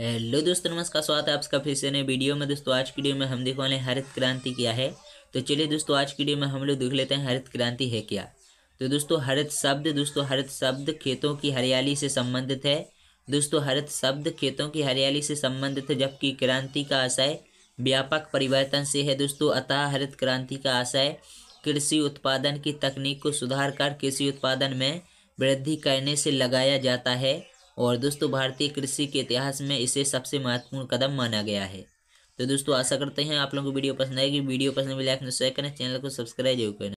hello दोस्तों नमस्कार स्वागत है आपका फिर से नए वीडियो में दोस्तों आज की वीडियो में हम देखने वाले हरित क्रांति क्या है तो चलिए दोस्तों आज की वीडियो में हम लोग देख लेते हैं हरित क्रांति है क्या तो दोस्तों हरित शब्द दोस्तों हरित शब्द खेतों की हरियाली से संबंधित है दोस्तों हरित शब्द खेतों की हरियाली से संबंधित है जबकि क्रांति का आशय व्यापक परिवर्तन से है दोस्तों अतः हरित क्रांति का आशय कृषि उत्पादन की तकनीक को सुधार कर कृषि उत्पादन में वृद्धि करने से लगाया जाता है और दोस्तों भारतीय कृषि के इतिहास में इसे सबसे महत्वपूर्ण कदम माना गया है तो दोस्तों आशा करते हैं आप लोगों को वीडियो पसंद आएगी वीडियो पसंद में तो लाइक में शेयर करें चैनल को सब्सक्राइब जरूर करें